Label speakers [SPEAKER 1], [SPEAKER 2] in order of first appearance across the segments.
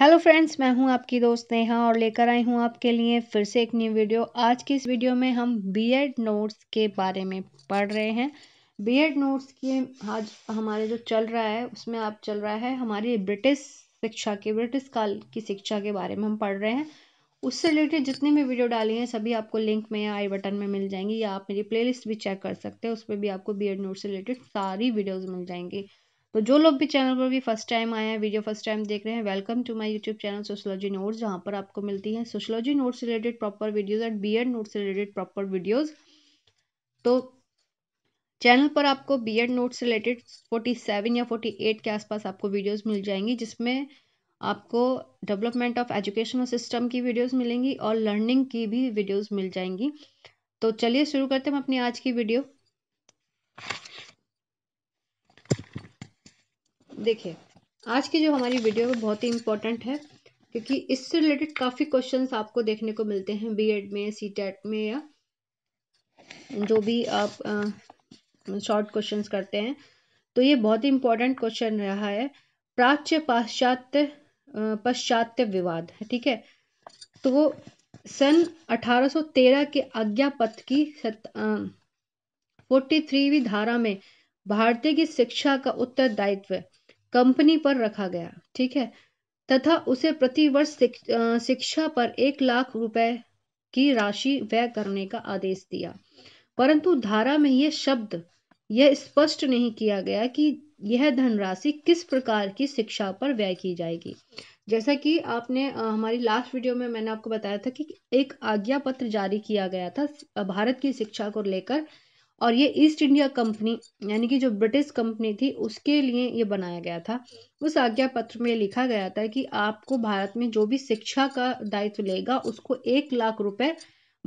[SPEAKER 1] hello friends मैं हूं आपकी दोस्त नेहा और लेकर आई हूं आपके लिए फिर से एक न्यू वीडियो आज की इस वीडियो में हम बीएड नोट्स के बारे में पढ़ रहे हैं बीएड नोट्स की आज हमारे जो चल रहा है उसमें आप चल रहा है हमारी ब्रिटिश शिक्षा के ब्रिटिश काल की शिक्षा के बारे में हम पढ़ रहे हैं उससे रिलेटेड जितनी भी वीडियो डाली हैं सभी आपको लिंक में या आई बटन में मिल जाएंगी या आप मेरी प्लेलिस्ट भी चेक कर सकते हैं उस पर भी आपको बीएड नोट्स से रिलेटेड सारी वीडियोज़ मिल जाएंगी तो जो लोग भी चैनल पर भी फर्स्ट टाइम आए हैं वीडियो फर्स्ट टाइम देख रहे हैं welcome to my YouTube channel sociology notes जहाँ पर आपको मिलती है sociology notes related proper videos and B Ed notes related proper videos तो चैनल पर आपको B Ed notes related seven या एट के आसपास आपको वीडियोज़ मिल जाएंगी जिसमें आपको डेवलपमेंट ऑफ एजुकेशनल सिस्टम की वीडियोस मिलेंगी और लर्निंग की भी वीडियोस मिल जाएंगी तो चलिए शुरू करते हैं अपनी आज की वीडियो देखिए आज की जो हमारी वीडियो है बहुत ही इम्पोर्टेंट है क्योंकि इससे रिलेटेड काफ़ी क्वेश्चंस आपको देखने को मिलते हैं बीएड में सी टेट में या जो भी आप शॉर्ट क्वेश्चंस करते हैं तो ये बहुत ही इम्पोर्टेंट क्वेश्चन रहा है प्राच्य पाश्चात्य पाश्चात्य विवाद ठीक है तो वो सन 1813 के आज्ञा पथ की फोर्टी थ्रीवी धारा में भारतीय की शिक्षा का उत्तरदायित्व कंपनी पर रखा गया ठीक है तथा उसे प्रतिवर्ष शिक्षा पर एक लाख रुपए की राशि व्यय करने का आदेश दिया परंतु धारा में यह शब्द यह स्पष्ट नहीं किया गया कि यह धनराशि किस प्रकार की शिक्षा पर व्यय की जाएगी जैसा कि आपने हमारी लास्ट वीडियो में मैंने आपको बताया था कि एक आज्ञा पत्र जारी किया गया था भारत की शिक्षा को लेकर और ये ईस्ट इंडिया कंपनी यानी कि जो ब्रिटिश कंपनी थी उसके लिए ये बनाया गया था उस आज्ञा पत्र में लिखा गया था कि आपको भारत में जो भी शिक्षा का दायित्व लेगा उसको एक लाख रुपए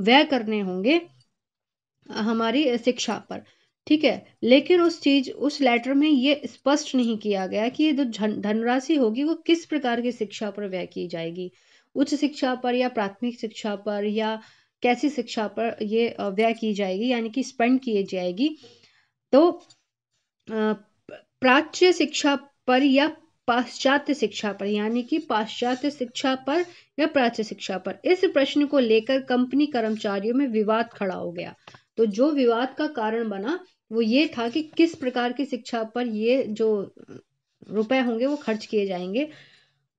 [SPEAKER 1] व्यय करने होंगे हमारी शिक्षा पर ठीक है लेकिन उस चीज उस लेटर में ये स्पष्ट नहीं किया गया कि ये जो धनराशि होगी वो किस प्रकार की शिक्षा पर व्यय की जाएगी उच्च शिक्षा पर या प्राथमिक शिक्षा पर या कैसी शिक्षा पर ये व्यय की जाएगी यानी कि स्पेंड किए जाएगी तो प्राच्य शिक्षा पर या पाश्चात्य शिक्षा पर यानी कि पाश्चात्य शिक्षा पर या प्राच्य शिक्षा पर इस प्रश्न को लेकर कंपनी कर्मचारियों में विवाद खड़ा हो गया तो जो विवाद का कारण बना वो ये था कि किस प्रकार की शिक्षा पर ये जो रुपए होंगे वो खर्च किए जाएंगे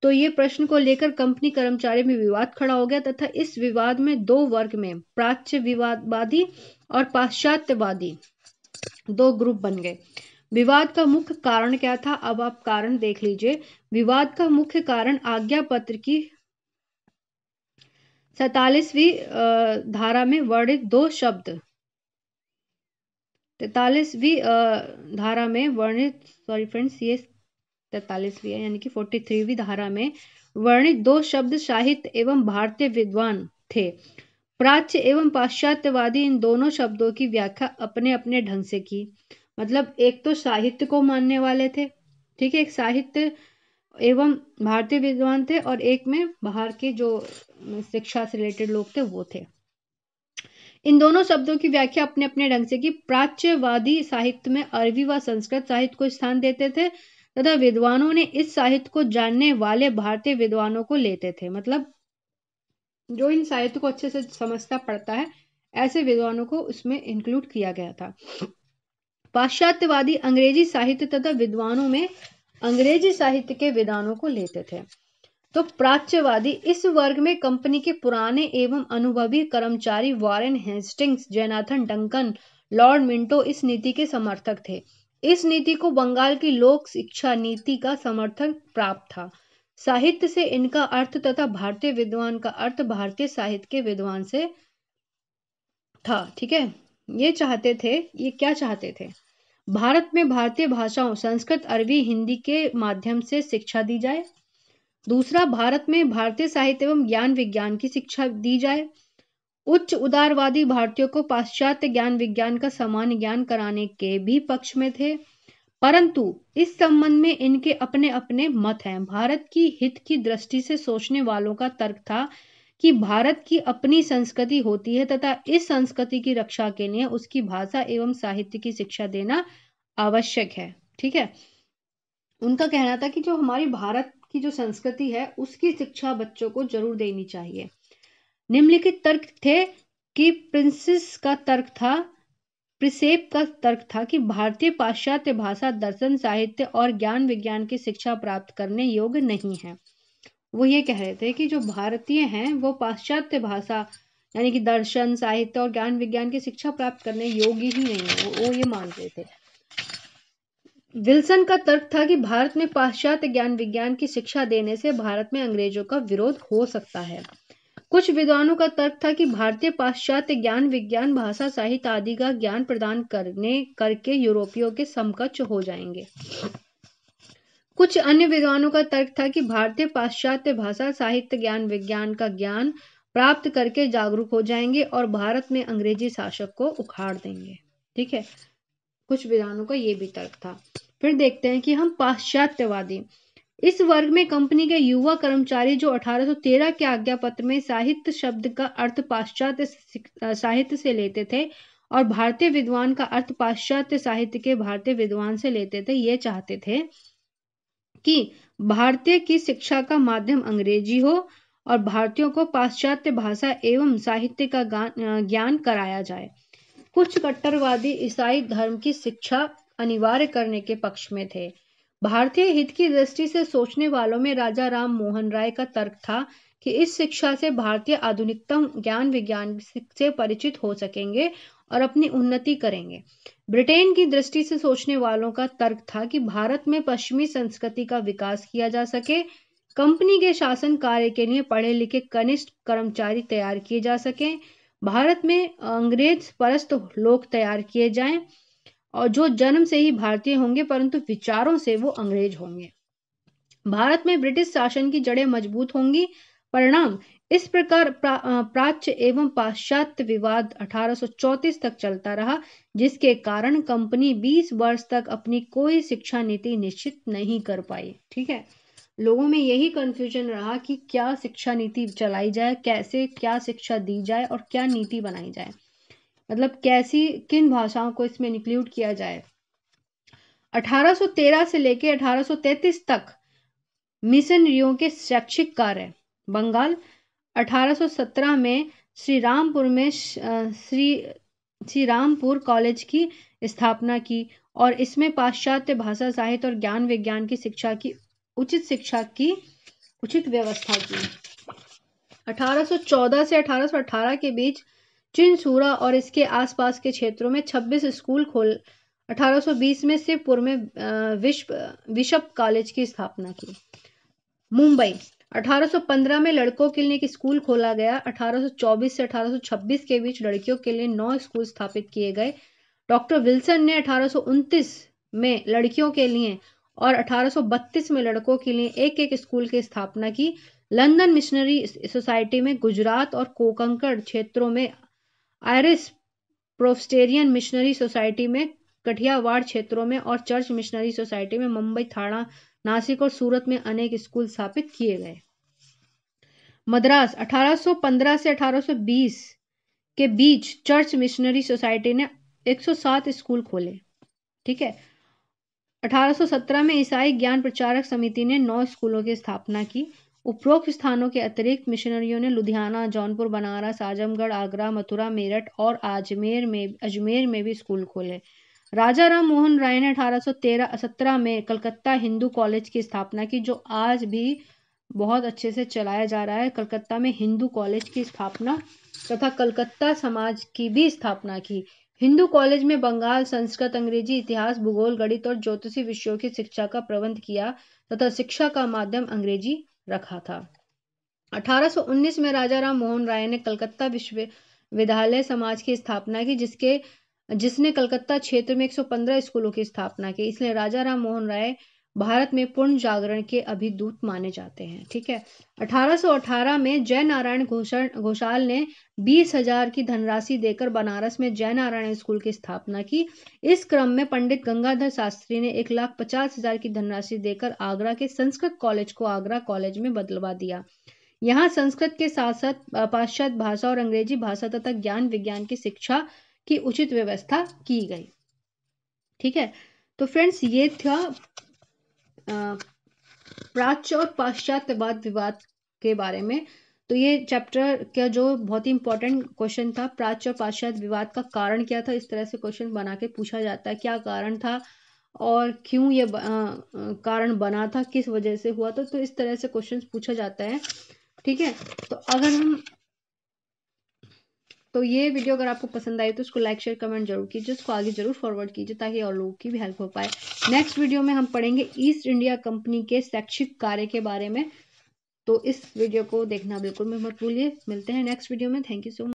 [SPEAKER 1] तो ये प्रश्न को लेकर कंपनी कर्मचारी में विवाद खड़ा हो गया तथा इस विवाद में दो वर्ग में प्राच्य विवादवादी और पाश्चात्यवादी दो ग्रुप बन गए विवाद का मुख्य कारण क्या था अब आप कारण देख लीजिए विवाद का मुख्य कारण आज्ञा पत्र की सैतालीसवी धारा में वर्णित दो शब्द तैतालीसवी धारा में वर्णित सॉरी फ्रेंड्स ये तैतालीसवीं यानी कि फोर्टी थ्रीवीं धारा में वर्णित दो शब्द साहित्य एवं भारतीय विद्वान थे प्राच्य एवं पाश्चात्यवादी इन दोनों शब्दों की व्याख्या अपने अपने ढंग से की मतलब एक तो साहित्य को मानने वाले थे ठीक है एक साहित्य एवं भारतीय विद्वान थे और एक में बाहर के जो शिक्षा से रिलेटेड लोग थे वो थे इन दोनों शब्दों की व्याख्या अपने अपने ढंग से की प्राच्यवादी साहित्य में अरबी व संस्कृत साहित्य को स्थान देते थे तथा विद्वानों ने इस साहित्य को जानने वाले भारतीय विद्वानों को लेते थे मतलब जो इन साहित्य को अच्छे से समझता पड़ता है ऐसे विद्वानों को उसमें इंक्लूड किया गया था पाश्चात्यवादी अंग्रेजी साहित्य तथा विद्वानों में अंग्रेजी साहित्य के विद्वानों को लेते थे तो प्राच्यवादी इस वर्ग में कंपनी के पुराने एवं अनुभवी कर्मचारी Warren Hastings Jonathan Duncan Lord Minto इस नीति के समर्थक थे इस नीति को बंगाल की लोक शिक्षा नीति का समर्थन प्राप्त था साहित्य से इनका अर्थ तथा भारतीय विद्वान का अर्थ भारतीय साहित्य के विद्वान से था ठीक है ये चाहते थे ये क्या चाहते थे भारत में भारतीय भाषाओं संस्कृत अरबी हिंदी के माध्यम से शिक्षा दी जाए दूसरा भारत में भारतीय साहित्य एवं ज्ञान विज्ञान की शिक्षा दी जाए उच्च उदारवादी भारतीयों को पाश्चात्य ज्ञान विज्ञान का समान ज्ञान कराने के भी पक्ष में थे परंतु इस संबंध में इनके अपने अपने मत हैं भारत की हित की दृष्टि से सोचने वालों का तर्क था कि भारत की अपनी संस्कृति होती है तथा इस संस्कृति की रक्षा के लिए उसकी भाषा एवं साहित्य की शिक्षा देना आवश्यक है ठीक है उनका कहना था कि जो हमारी भारत की जो संस्कृति है उसकी शिक्षा बच्चों को जरूर देनी चाहिए निम्नलिखित तर्क थे कि प्रिंसिस का तर्क था प्रिसेप का तर्क था कि भारतीय पाश्चात्य भाषा दर्शन साहित्य और ज्ञान विज्ञान की शिक्षा प्राप्त करने योग्य नहीं है वो ये कह रहे थे कि जो भारतीय हैं वो पाश्चात्य भाषा यानी कि दर्शन साहित्य और ज्ञान विज्ञान की शिक्षा प्राप्त करने योग्य ही नहीं है वो, वो ये मान रहे थे विल्सन का तर्क था कि भारत में पाश्चात्य ज्ञान विज्ञान की शिक्षा देने से भारत में अंग्रेजों का विरोध हो सकता है कुछ विद्वानों का तर्क था कि भारतीय पाश्चात्य ज्ञान विज्ञान भाषा साहित्य आदि का ज्ञान प्रदान करने करके यूरोपियों के समकक्ष हो जाएंगे कुछ अन्य विद्वानों का तर्क था कि भारतीय पाश्चात्य भाषा साहित्य ज्ञान विज्ञान का ज्ञान प्राप्त करके जागरूक हो जाएंगे और भारत में अंग्रेजी शासक को उखाड़ देंगे ठीक है कुछ विद्वानों का ये भी तर्क था फिर देखते हैं कि हम पाश्चात्यवादी इस वर्ग में कंपनी के युवा कर्मचारी जो 1813 के आज्ञा पत्र में साहित्य शब्द का अर्थ पाश्चात्य साहित्य से लेते थे और भारतीय विद्वान का अर्थ पाश्चात्य साहित्य के भारतीय विद्वान से लेते थे ये चाहते थे कि भारतीय की शिक्षा का माध्यम अंग्रेजी हो और भारतीयों को पाश्चात्य भाषा एवं साहित्य का ज्ञान कराया जाए कुछ कट्टरवादी ईसाई धर्म की शिक्षा अनिवार्य करने के पक्ष में थे भारतीय हित की दृष्टि से सोचने वालों में राजा राम मोहन राय का तर्क था कि इस शिक्षा से भारतीय आधुनिकतम ज्ञान विज्ञान से परिचित हो सकेंगे और अपनी उन्नति करेंगे ब्रिटेन की दृष्टि से सोचने वालों का तर्क था कि भारत में पश्चिमी संस्कृति का विकास किया जा सके कंपनी के शासन कार्य के लिए पढ़े लिखे कनिष्ठ कर्मचारी तैयार किए जा सके भारत में अंग्रेज परस्त लोग तैयार किए जाएं और जो जन्म से ही भारतीय होंगे परंतु विचारों से वो अंग्रेज होंगे भारत में ब्रिटिश शासन की जड़ें मजबूत होंगी परिणाम इस प्रकार प्रा, प्राच्य एवं पाश्चात्य विवाद 1834 तक चलता रहा जिसके कारण कंपनी 20 वर्ष तक अपनी कोई शिक्षा नीति निश्चित नहीं कर पाई ठीक है लोगों में यही कंफ्यूजन रहा कि क्या शिक्षा नीति चलाई जाए कैसे क्या शिक्षा दी जाए और क्या नीति बनाई जाए मतलब कैसी किन भाषाओं को इसमें इंक्लूड किया जाए 1813 से लेकर 1833 तक मिशनरियों के शैक्षिक कार्य बंगाल 1817 में श्री रामपुर में श्री श्री रामपुर कॉलेज की स्थापना की और इसमें पाश्चात्य भाषा साहित्य और ज्ञान विज्ञान की शिक्षा की उचित शिक्षा की उचित व्यवस्था की 1814 से 1818 के बीच चिनसूरा और इसके आसपास के क्षेत्रों में 26 स्कूल खोल 1820 में शिवपुर में विश्व विशप कॉलेज की स्थापना की मुंबई 1815 में लड़कों के लिए एक स्कूल खोला गया 1824 से 1826 के बीच लड़कियों के लिए नौ स्कूल स्थापित किए गए डॉक्टर विल्सन ने अठारह में लड़कियों के लिए और 1832 में लड़कों के लिए एक एक स्कूल की स्थापना की लंदन मिशनरी सोसाइटी में गुजरात और कोकंकड़ क्षेत्रों में आयरिस प्रोस्टेरियन मिशनरी सोसाइटी में कठियावाड़ क्षेत्रों में और चर्च मिशनरी सोसाइटी में मुंबई थाना नासिक और सूरत में अनेक स्कूल स्थापित किए गए मद्रास 1815 से 1820 के बीच चर्च मिशनरी सोसाइटी ने 107 स्कूल खोले ठीक है 1817 में ईसाई ज्ञान प्रचारक समिति ने नौ स्कूलों की स्थापना की उपरोक्त स्थानों के अतिरिक्त मिशनरियों ने लुधियाना जौनपुर बनारस आजमगढ़ आगरा मथुरा मेरठ और आजमेर में अजमेर में भी स्कूल खोले राजा राम मोहन राय ने अठारह सौ में कलकत्ता हिंदू कॉलेज की स्थापना की जो आज भी बहुत अच्छे से चलाया जा रहा है कलकत्ता में हिंदू कॉलेज की स्थापना तथा कलकत्ता समाज की भी स्थापना की हिंदू कॉलेज में बंगाल संस्कृत अंग्रेजी इतिहास भूगोल गणित और ज्योतिषी विषयों की शिक्षा का प्रबंध किया तथा शिक्षा का माध्यम अंग्रेजी रखा था 1819 में राजा राम मोहन राय ने कलकत्ता विश्वविद्यालय समाज की स्थापना की जिसके जिसने कलकत्ता क्षेत्र में 115 स्कूलों की स्थापना की इसलिए राजा राम मोहन राय भारत में पूर्ण जागरण के अभिदूत माने जाते हैं ठीक है 1818 में जय नारायण घोषण घोषाल ने बीस हजार की धनराशि देकर बनारस में जय नारायण स्कूल की स्थापना की इस क्रम में पंडित गंगाधर शास्त्री ने एक लाख पचास हजार की धनराशि देकर आगरा के संस्कृत कॉलेज को आगरा कॉलेज में बदलवा दिया यहाँ संस्कृत के साथ साथ पाश्चात्य भाषा और अंग्रेजी भाषा तथा ज्ञान विज्ञान की शिक्षा की उचित व्यवस्था की गई ठीक है तो फ्रेंड्स ये था प्राच्य और पाश्चात्यवाद विवाद के बारे में तो ये चैप्टर का जो बहुत ही इंपॉर्टेंट क्वेश्चन था प्राच्य और पाश्चात्य विवाद का कारण क्या था इस तरह से क्वेश्चन बना के पूछा जाता है क्या कारण था और क्यों ये कारण बना था किस वजह से हुआ था तो इस तरह से क्वेश्चन पूछा जाता है ठीक है तो अगर हम तो ये वीडियो अगर आपको पसंद आई तो उसको लाइक शेयर कमेंट जरूर कीजिए उसको आगे जरूर फॉरवर्ड कीजिए ताकि और लोगों की भी हेल्प हो पाए नेक्स्ट वीडियो में हम पढ़ेंगे ईस्ट इंडिया कंपनी के शैक्षिक कार्य के बारे में तो इस वीडियो को देखना बिल्कुल मत भूलिए मिलते हैं नेक्स्ट वीडियो में थैंक यू सो मच